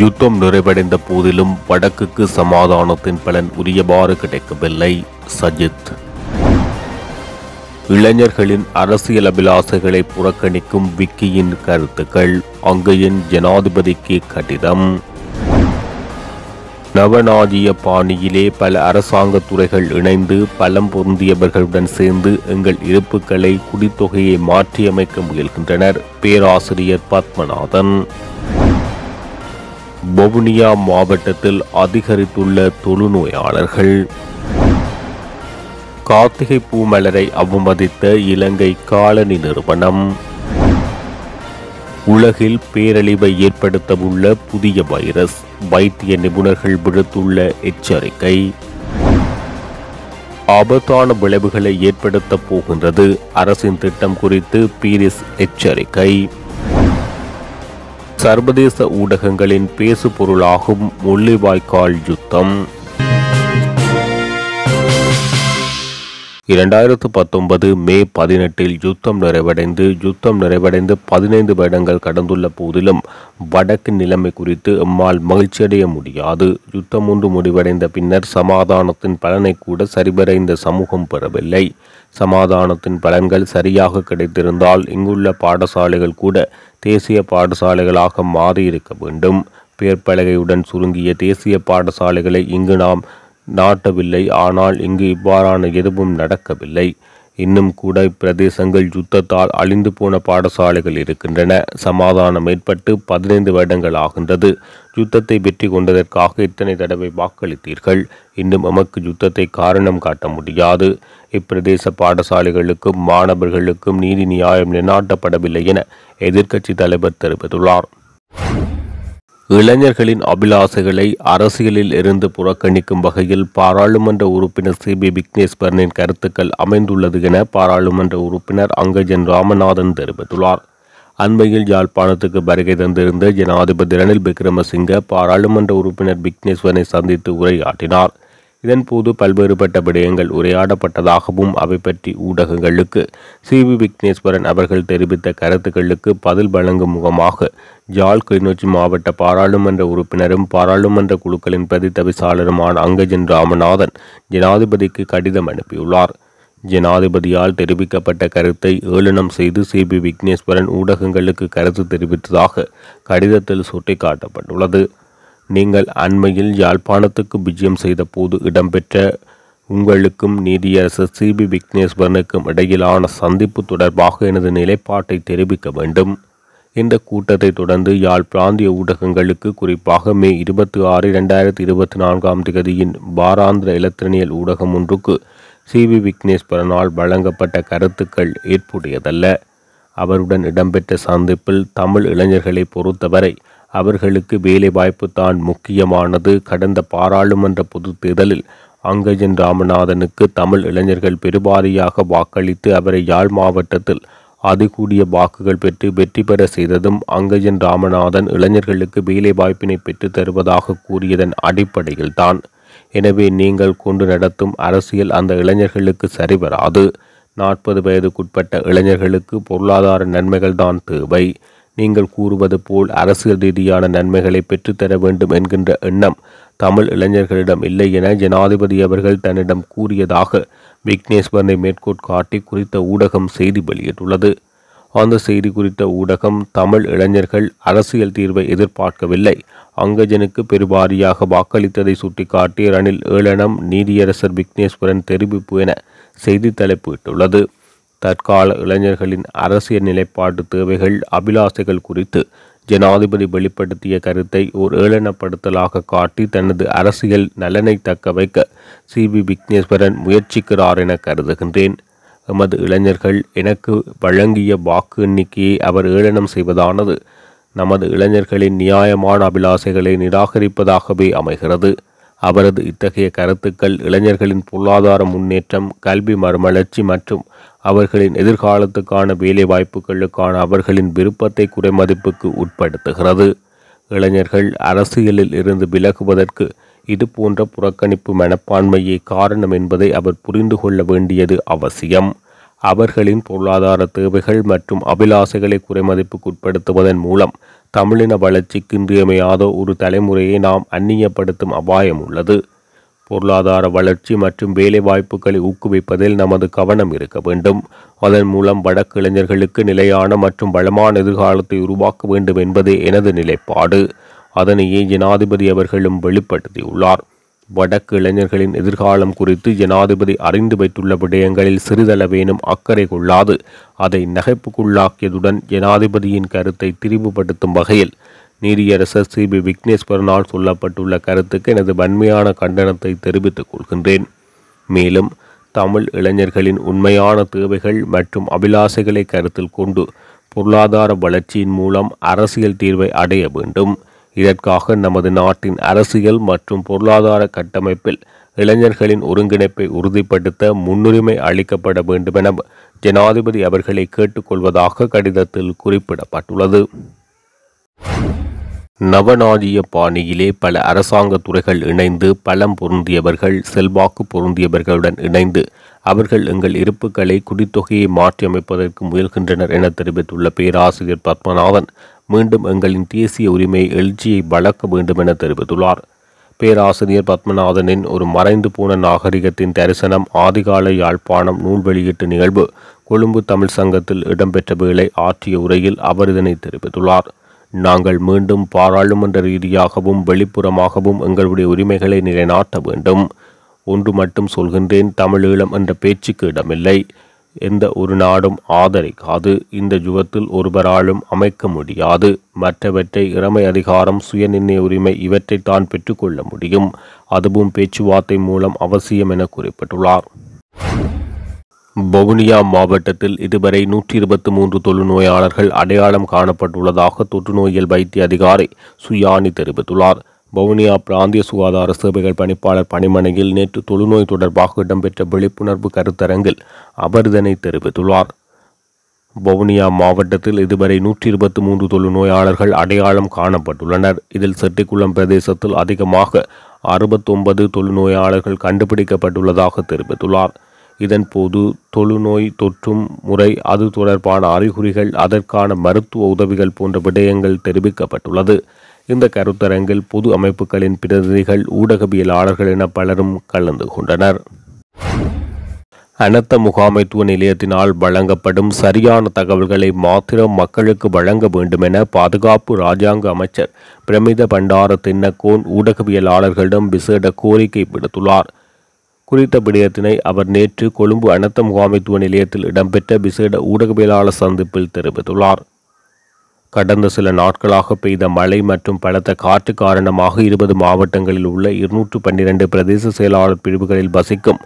யுத்தம் நிறைவடைந்த போதிலும் வடக்குக்கு சமாதானத்தின் பலன் உரியவாறு கிடைக்கவில்லை சஜித் இளைஞர்களின் அரசியல் அபிலாசைகளை புறக்கணிக்கும் விக்கியின் கருத்துக்கள் அங்கையின் ஜனாதிபதிக்கு கடிதம் நவநாதிய பாணியிலே பல அரசாங்க துறைகள் இணைந்து பலம் பொருந்தியவர்களுடன் சேர்ந்து எங்கள் இருப்புக்களை குடித்தொகையை மாற்றியமைக்க முயல்கின்றனர் பேராசிரியர் பத்மநாதன் வவுனியா மாவட்டத்தில் அதிகரித்துள்ள தொழுநோயாளர்கள் கார்த்திகை பூமலரை அவமதித்த இலங்கை காலனி நிறுவனம் உலகில் பேரழிவை ஏற்படுத்தவுள்ள புதிய வைரஸ் வைத்திய நிபுணர்கள் விடுத்துள்ள எச்சரிக்கை ஆபத்தான விளைவுகளை ஏற்படுத்தப் போகின்றது அரசின் திட்டம் குறித்து பீரிஸ் எச்சரிக்கை சர்வதேச ஊடகங்களின் பேசு பொருளாகும் முள்ளிவாய்க்கால் யுத்தம் இரண்டாயிரத்து பத்தொன்பது மே பதினெட்டில் யுத்தம் நிறைவடைந்து யுத்தம் நிறைவடைந்து பதினைந்து வருடங்கள் கடந்துள்ள போதிலும் வடக்கு நிலைமை குறித்து எம்மால் மகிழ்ச்சியடைய முடியாது யுத்தம் ஒன்று முடிவடைந்த பின்னர் சமாதானத்தின் பலனை கூட சரிபரைந்த சமூகம் பெறவில்லை சமாதானத்தின் பலன்கள் சரியாக கிடைத்திருந்தால் இங்குள்ள பாடசாலைகள் கூட தேசிய பாடசாலைகளாக மாறியிருக்க வேண்டும் பேர்பலகையுடன் சுருங்கிய தேசிய பாடசாலைகளை இங்கு நாம் நாட்டவில்லை ஆனால் இங்கு இவ்வாறான எதுவும் நடக்கவில்லை இன்னும் கூட இப்பிரதேசங்கள் யுத்தத்தால் அழிந்து போன பாடசாலைகள் இருக்கின்றன சமாதானம் ஏற்பட்டு பதினைந்து வருடங்கள் ஆகின்றது யுத்தத்தை வெற்றி கொண்டதற்காக இத்தனை தடவை வாக்களித்தீர்கள் இன்னும் எமக்கு யுத்தத்தை காரணம் காட்ட முடியாது இப்பிரதேச பாடசாலைகளுக்கும் மாணவர்களுக்கும் நீதி நியாயம் நிலைநாட்டப்படவில்லை என எதிர்க்கட்சி தலைவர் தெரிவித்துள்ளார் இளைஞர்களின் அபிலாசைகளை அரசியலில் இருந்து புறக்கணிக்கும் வகையில் பாராளுமன்ற உறுப்பினர் சி பி விக்னேஸ்வரனின் கருத்துக்கள் அமைந்துள்ளது என பாராளுமன்ற உறுப்பினர் அங்கஜன் ராமநாதன் தெரிவித்துள்ளார் அண்மையில் யாழ்ப்பாணத்துக்கு வருகை தந்திருந்த ஜனாதிபதி ரணில் விக்ரமசிங்க பாராளுமன்ற உறுப்பினர் விக்னேஸ்வரனை சந்தித்து உரையாற்றினார் இதன்போது பல்வேறுபட்ட விடயங்கள் உரையாடப்பட்டதாகவும் அவை பற்றி ஊடகங்களுக்கு சி வி விக்னேஸ்வரன் அவர்கள் தெரிவித்த கருத்துக்களுக்கு பதில் வழங்கும் முகமாக ஜால் கிளிநொச்சி மாவட்ட பாராளுமன்ற உறுப்பினரும் பாராளுமன்ற குழுக்களின் பிரதித்தவிசாளருமான அங்கஜன் ராமநாதன் ஜனாதிபதிக்கு கடிதம் அனுப்பியுள்ளார் ஜனாதிபதியால் தெரிவிக்கப்பட்ட கருத்தை ஏளனம் செய்து சி பி விக்னேஸ்வரன் ஊடகங்களுக்கு கருத்து தெரிவித்ததாக கடிதத்தில் சுட்டிக்காட்டப்பட்டுள்ளது நீங்கள் அண்மையில் யாழ்ப்பாணத்துக்கு விஜயம் செய்த போது இடம்பெற்ற உங்களுக்கும் நீதியரசர் சிபி விக்னேஸ்வரனுக்கும் இடையிலான சந்திப்பு தொடர்பாக எனது நிலைப்பாட்டை தெரிவிக்க வேண்டும் இந்த கூட்டத்தை தொடர்ந்து யாழ் பிராந்திய ஊடகங்களுக்கு குறிப்பாக மே இருபத்தி ஆறு இரண்டாயிரத்தி இருபத்தி நான்காம் தேதியின் வாராந்திர இலத்திரனியல் ஊடகம் ஒன்றுக்கு சி வி விக்னேஸ்வரனால் வழங்கப்பட்ட கருத்துக்கள் ஏற்புடையதல்ல அவருடன் இடம்பெற்ற சந்திப்பில் தமிழ் இளைஞர்களை பொறுத்தவரை அவர்களுக்கு வேலை வாய்ப்பு தான் முக்கியமானது கடந்த பாராளுமன்ற பொது தேர்தலில் அங்கஜன் ராமநாதனுக்கு தமிழ் இளைஞர்கள் பெருவாரியாக வாக்களித்து அவரை யாழ் மாவட்டத்தில் அதிகூடிய வாக்குகள் பெற்று வெற்றி பெற செய்ததும் அங்கஜன் ராமநாதன் இளைஞர்களுக்கு வேலை வாய்ப்பினை பெற்று தருவதாக கூறியதன் அடிப்படையில் தான் எனவே நீங்கள் கொண்டு நடத்தும் அரசியல் அந்த இளைஞர்களுக்கு சரிவராது நாற்பது வயதுக்குட்பட்ட இளைஞர்களுக்கு பொருளாதார நன்மைகள் தான் தேவை நீங்கள் கூறுவது போல் அரசியல் ரீதியான நன்மைகளை பெற்றுத்தர வேண்டும் என்கின்ற எண்ணம் தமிழ் இளைஞர்களிடம் இல்லை என ஜனாதிபதி அவர்கள் தன்னிடம் கூறியதாக விக்னேஸ்வரனை மேற்கோள் காட்டி குறித்த ஊடகம் செய்தி வெளியிட்டுள்ளது அந்த செய்தி குறித்த ஊடகம் தமிழ் இளைஞர்கள் அரசியல் தீர்வை எதிர்பார்க்கவில்லை அங்கஜனுக்கு பெருவாரியாக வாக்களித்ததை சுட்டிக்காட்டி ரணில் ஏளனம் நீதியரசர் விக்னேஸ்வரன் தெரிவிப்பு என செய்தி தலைப்பிட்டுள்ளது தற்கால இளைஞர்களின் அரசியல் நிலைப்பாட்டு தேவைகள் அபிலாசைகள் குறித்து ஜனாதிபதி வெளிப்படுத்திய கருத்தை ஓர் ஏளனப்படுத்தலாக காட்டி தனது அரசியல் நலனை தக்க வைக்க சி வி விக்னேஸ்வரன் முயற்சிக்கிறார் என கருதுகின்றேன் எமது இளைஞர்கள் எனக்கு வழங்கிய வாக்கு எண்ணிக்கையை அவர் ஏளனம் செய்வதானது நமது இளைஞர்களின் நியாயமான அபிலாசைகளை நிராகரிப்பதாகவே அமைகிறது அவரது இத்தகைய கருத்துக்கள் இளைஞர்களின் பொருளாதார முன்னேற்றம் கல்வி மறுமலர்ச்சி மற்றும் அவர்களின் எதிர்காலத்துக்கான வேலை வாய்ப்புகளுக்கான அவர்களின் விருப்பத்தை குறைமதிப்புக்கு உட்படுத்துகிறது இளைஞர்கள் அரசியலில் இருந்து விலகுவதற்கு இது போன்ற புறக்கணிப்பு மனப்பான்மையே காரணம் என்பதை அவர் புரிந்து கொள்ள வேண்டியது அவசியம் அவர்களின் பொருளாதார தேவைகள் மற்றும் அபிலாசைகளை குறைமதிப்புக்குட்படுத்துவதன் மூலம் தமிழின வளர்ச்சிக்கு இன்றியமையாத ஒரு தலைமுறையை நாம் அந்நியப்படுத்தும் அபாயம் உள்ளது பொருளாதார வளர்ச்சி மற்றும் வேலைவாய்ப்புகளை ஊக்குவிப்பதில் நமது கவனம் இருக்க வேண்டும் அதன் மூலம் வடக்கு இளைஞர்களுக்கு நிலையான மற்றும் வளமான எதிர்காலத்தை உருவாக்க வேண்டும் என்பது எனது நிலைப்பாடு அதனையே ஜனாதிபதி அவர்களும் வெளிப்படுத்தியுள்ளார் வடக்கு இளைஞர்களின் எதிர்காலம் குறித்து ஜனாதிபதி அறிந்து வைத்துள்ள விடயங்களில் சிறிதளவேனும் அக்கறை கொள்ளாது அதை நகைப்புக்குள்ளாக்கியதுடன் ஜனாதிபதியின் கருத்தை திரிவுபடுத்தும் வகையில் நீதியரசர் சி பி விக்னேஸ்வரனால் சொல்லப்பட்டுள்ள கருத்துக்கு எனது வன்மையான கண்டனத்தை தெரிவித்துக் கொள்கின்றேன் மேலும் தமிழ் இளைஞர்களின் உண்மையான தேவைகள் மற்றும் அபிலாசைகளை கருத்தில் கொண்டு பொருளாதார வளர்ச்சியின் மூலம் அரசியல் தீர்வை அடைய வேண்டும் இதற்காக நமது நாட்டின் அரசியல் மற்றும் பொருளாதார கட்டமைப்பில் இளைஞர்களின் ஒருங்கிணைப்பை உறுதிப்படுத்த முன்னுரிமை அளிக்கப்பட வேண்டுமென ஜனாதிபதி அவர்களை கேட்டுக்கொள்வதாக கடிதத்தில் குறிப்பிடப்பட்டுள்ளது நவநாதிய பாணியிலே பல அரசாங்க துறைகள் இணைந்து பலம் பொருந்தியவர்கள் செல்வாக்கு பொருந்தியவர்களுடன் இணைந்து அவர்கள் எங்கள் இருப்புக்களை குடித்தொகையை மாற்றியமைப்பதற்கு முயல்கின்றனர் என தெரிவித்துள்ள பேராசிரியர் பத்மநாதன் மீண்டும் எங்களின் தேசிய உரிமை எழுச்சியை வளர்க்க வேண்டும் என தெரிவித்துள்ளார் பேராசிரியர் பத்மநாதனின் ஒரு மறைந்து போன நாகரிகத்தின் தரிசனம் ஆதிகால யாழ்ப்பாணம் நூல் வெளியீட்டு நிகழ்வு கொழும்பு தமிழ் சங்கத்தில் இடம்பெற்ற வேளை ஆற்றிய உரையில் அவர் இதனை தெரிவித்துள்ளார் நாங்கள் மீண்டும் பாராளுமன்ற ரீதியாகவும் வெளிப்புறமாகவும் எங்களுடைய உரிமைகளை நிலைநாட்ட வேண்டும் ஒன்று மட்டும் சொல்கின்றேன் தமிழீழம் என்ற பேச்சுக்கு இடமில்லை எந்த ஒரு நாடும் ஆதரிக்காது இந்த யுகத்தில் ஒருவராலும் அமைக்க முடியாது மற்றவற்றை இறமை அதிகாரம் சுயநிர்ணய உரிமை இவற்றை தான் பெற்றுக்கொள்ள முடியும் அதுவும் பேச்சுவார்த்தை மூலம் அவசியம் என குறிப்பிட்டுள்ளார் வவுனியா மாவட்டத்தில் இதுவரை நூற்றி இருபத்தி மூன்று தொழுநோயாளர்கள் அடையாளம் காணப்பட்டுள்ளதாக தொற்றுநோயியல் வைத்திய அதிகாரி சுயானி தெரிவித்துள்ளார் வவுனியா பிராந்திய சுகாதார சேவைகள் பணிப்பாளர் பணிமனையில் நேற்று தொழுநோய் தொடர்பாக இடம்பெற்ற விழிப்புணர்வு கருத்தரங்கில் அவர் இதனை தெரிவித்துள்ளார் வவுனியா மாவட்டத்தில் இதுவரை நூற்றி இருபத்தி மூன்று தொழுநோயாளர்கள் அடையாளம் காணப்பட்டுள்ளனர் இதில் செட்டிக்குளம் பிரதேசத்தில் அதிகமாக அறுபத்தொன்பது தொழுநோயாளர்கள் கண்டுபிடிக்கப்பட்டுள்ளதாக தெரிவித்துள்ளார் இதன் போது தொழுநோய் தொற்றும் முறை அது தொடர்பான அறிகுறிகள் அதற்கான மருத்துவ உதவிகள் போன்ற விடயங்கள் தெரிவிக்கப்பட்டுள்ளது இந்த கருத்தரங்கில் பொது அமைப்புகளின் பிரதிநிதிகள் ஊடகவியலாளர்கள் என பலரும் கலந்து கொண்டனர் அனர்த்த முகாமைத்துவ நிலையத்தினால் வழங்கப்படும் சரியான தகவல்களை மாத்திரம் மக்களுக்கு வழங்க வேண்டும் என பாதுகாப்பு ராஜாங்க அமைச்சர் பிரமித பண்டார தின்னக்கோன் ஊடகவியலாளர்களிடம் விசேட கோரிக்கை விடுத்துள்ளார் குறித்த விடயத்தினை அவர் நேற்று கொழும்பு அனத்த முகாமைத்துவ நிலையத்தில் இடம்பெற்ற விசேட ஊடகவியலாளர் சந்திப்பில் தெரிவித்துள்ளார் கடந்த சில நாட்களாக பெய்த மழை மற்றும் பலத்த காற்று காரணமாக இருபது மாவட்டங்களில் உள்ள இருநூற்று பன்னிரண்டு பிரதேச செயலாளர் பிரிவுகளில் வசிக்கும்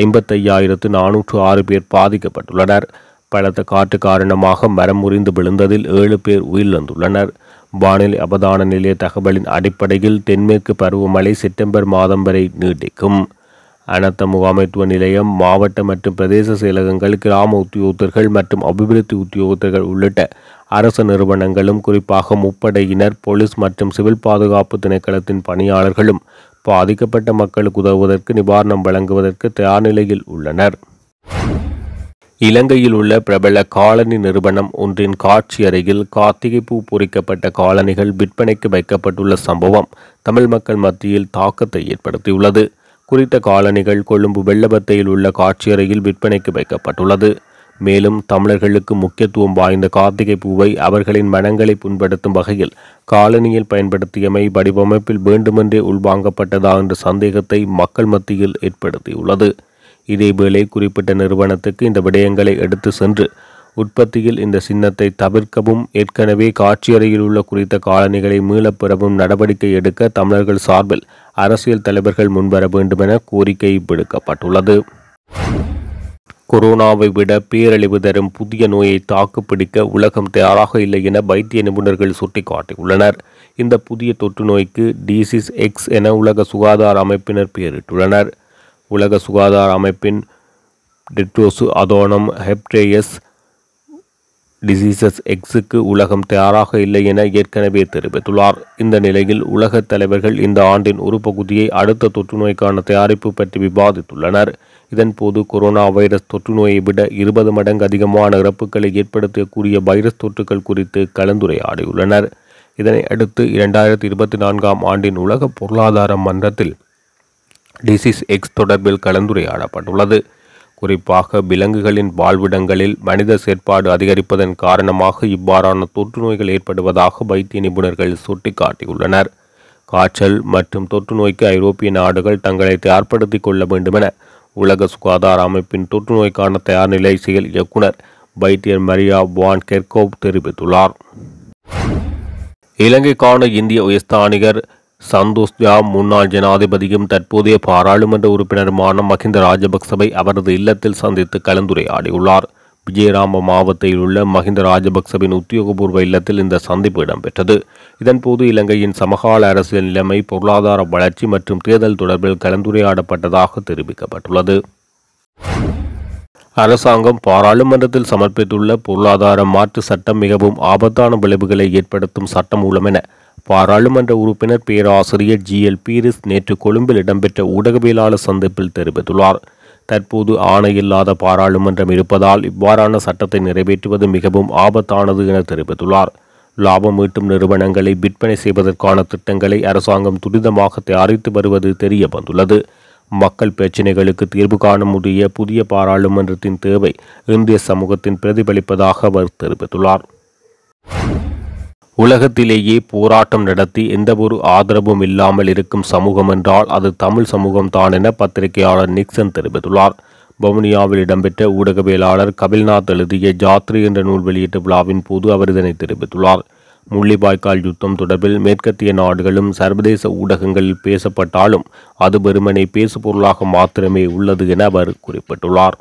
ஐம்பத்தையாயிரத்து நானூற்று ஆறு பேர் பாதிக்கப்பட்டுள்ளனர் பலத்த காற்று காரணமாக மரம் முறிந்து விழுந்ததில் ஏழு பேர் உயிரிழந்துள்ளனர் வானிலை அவதான நிலைய தகவலின் அடிப்படையில் தென்மேற்கு பருவமழை செப்டம்பர் மாதம் வரை நீடிக்கும் அனத்த முகாமைத்துவ நிலையம் மாவட்ட மற்றும் பிரதேச செயலகங்கள் கிராம உத்தியோகத்தர்கள் மற்றும் அபிவிருத்தி உத்தியோகத்தர்கள் உள்ளிட்ட அரசு நிறுவனங்களும் குறிப்பாக முப்படையினர் போலீஸ் மற்றும் சிவில் பாதுகாப்பு திணைக்களத்தின் பணியாளர்களும் பாதிக்கப்பட்ட மக்களுக்கு உதவுவதற்கு நிவாரணம் வழங்குவதற்கு தயார் நிலையில் உள்ளனர் இலங்கையில் உள்ள பிரபல காலனி நிறுவனம் ஒன்றின் காட்சி அருகில் கார்த்திகை பூ பொறிக்கப்பட்ட காலனிகள் விற்பனைக்கு வைக்கப்பட்டுள்ள சம்பவம் தமிழ் மக்கள் மத்தியில் தாக்கத்தை ஏற்படுத்தியுள்ளது குறித்த காலணிகள் கொழும்பு வெள்ளபத்தையில் உள்ள காட்சியறையில் விற்பனைக்கு வைக்கப்பட்டுள்ளது மேலும் தமிழர்களுக்கு முக்கியத்துவம் வாய்ந்த கார்த்திகை பூவை அவர்களின் மனங்களை புண்படுத்தும் வகையில் காலனியில் பயன்படுத்தியமை வடிவமைப்பில் வேண்டுமென்றே உள்வாங்கப்பட்டதா என்ற சந்தேகத்தை மக்கள் மத்தியில் ஏற்படுத்தியுள்ளது இதேவேளை குறிப்பிட்ட நிறுவனத்துக்கு இந்த விடயங்களை எடுத்து சென்று உற்பத்தியில் இந்த சின்னத்தை தவிர்க்கவும் ஏற்கனவே காட்சியறையில் உள்ள குறித்த காலணிகளை மீளப்பெறவும் நடவடிக்கை எடுக்க தமிழர்கள் சார்பில் அரசியல் தலைவர்கள் முன்வர வேண்டுமென கோரிக்கை விடுக்கப்பட்டுள்ளது கொரோனாவை விட பேரழிவு தரும் புதிய நோயை தாக்குப்பிடிக்க உலகம் தயாராக இல்லை என வைத்திய நிபுணர்கள் சுட்டிக்காட்டியுள்ளனர் இந்த புதிய தொற்று நோய்க்கு டிசிஸ் எக்ஸ் என உலக சுகாதார அமைப்பினர் பெயரிட்டுள்ளனர் உலக சுகாதார அமைப்பின் டிட்ரோசு அதோனம் ஹெப்டேயஸ் டிசீசஸ் எக்ஸுக்கு உலகம் தயாராக இல்லை என ஏற்கனவே தெரிவித்துள்ளார் இந்த நிலையில் உலகத் தலைவர்கள் இந்த ஆண்டின் ஒரு பகுதியை அடுத்த தொற்றுநோய்க்கான தயாரிப்பு பற்றி விவாதித்துள்ளனர் இதன்போது கொரோனா வைரஸ் தொற்றுநோயை விட இருபது மடங்கு அதிகமான இறப்புகளை ஏற்படுத்தக்கூடிய வைரஸ் தொற்றுகள் குறித்து கலந்துரையாடியுள்ளனர் இதனை அடுத்து இரண்டாயிரத்தி இருபத்தி நான்காம் ஆண்டின் உலக பொருளாதார மன்றத்தில் டிசீஸ் எக்ஸ் தொடர்பில் கலந்துரையாடப்பட்டுள்ளது குறிப்பாக விலங்குகளின் வாழ்விடங்களில் மனித செயற்பாடு அதிகரிப்பதன் காரணமாக இவ்வாறான தொற்று நோய்கள் ஏற்படுவதாக வைத்திய நிபுணர்கள் சுட்டிக்காட்டியுள்ளனர் காய்ச்சல் மற்றும் தொற்று நோய்க்கு ஐரோப்பிய நாடுகள் தங்களை தயார்படுத்திக் கொள்ள வேண்டுமென உலக சுகாதார அமைப்பின் தொற்று நோய்க்கான தயார்நிலை செயல் இயக்குனர் வைத்தியர் மரியா வான் கெர்கோவ் தெரிவித்துள்ளார் இலங்கைக்கான இந்திய உயர்ஸ்தானிகர் சந்தோஷ்யா முன்னாள் ஜனாதிபதியும் தற்போதைய பாராளுமன்ற உறுப்பினருமான மஹிந்த ராஜபக்சவை அவரது இல்லத்தில் சந்தித்து கலந்துரையாடியுள்ளார் விஜயராம மாவட்டத்தில் உள்ள மஹிந்த ராஜபக்சவின் உத்தியோகபூர்வ இல்லத்தில் இந்த சந்திப்பு இடம்பெற்றது இதன்போது இலங்கையின் சமகால அரசியல் நிலைமை பொருளாதார வளர்ச்சி மற்றும் தேர்தல் தொடர்பில் கலந்துரையாடப்பட்டதாக தெரிவிக்கப்பட்டுள்ளது அரசாங்கம் பாராளுமன்றத்தில் சமர்ப்பித்துள்ள பொருளாதார மாற்று சட்டம் மிகவும் ஆபத்தான விளைவுகளை ஏற்படுத்தும் சட்டம் மூலம் என பாராளுமன்ற உறுப்பினர் பேராசிரியர் ஜி எல் பீரிஸ் நேற்று கொழும்பில் இடம்பெற்ற ஊடகவியலாளர் சந்திப்பில் தெரிவித்துள்ளார் தற்போது ஆணையில்லாத பாராளுமன்றம் இருப்பதால் இவ்வாறான சட்டத்தை நிறைவேற்றுவது மிகவும் ஆபத்தானது என தெரிவித்துள்ளார் லாபம் ஈட்டும் நிறுவனங்களை விற்பனை செய்வதற்கான திட்டங்களை அரசாங்கம் துரிதமாக தயாரித்து வருவது தெரிய வந்துள்ளது மக்கள் பிரச்சினைகளுக்கு தீர்வு காண முடிய புதிய பாராளுமன்றத்தின் தேவை இந்திய சமூகத்தின் பிரதிபலிப்பதாக அவர் தெரிவித்துள்ளார் உலகத்திலேயே போராட்டம் நடத்தி எந்தவொரு ஆதரவும் இல்லாமல் இருக்கும் சமூகம் என்றால் அது தமிழ் சமூகம் தான் என பத்திரிகையாளர் நிக்சன் தெரிவித்துள்ளார் வவுனியாவில் இடம்பெற்ற ஊடகவியலாளர் கபில்நாத் எழுதிய ஜாத்ரி என்ற நூல் வெளியீட்டு விழாவின் போது அவர் இதனை தெரிவித்துள்ளார் முள்ளிவாய்க்கால் யுத்தம் தொடர்பில் மேற்கத்திய நாடுகளும் சர்வதேச ஊடகங்களில் பேசப்பட்டாலும் அது வெறுமனை பேசுபொருளாக மாத்திரமே உள்ளது என அவர் குறிப்பிட்டுள்ளார்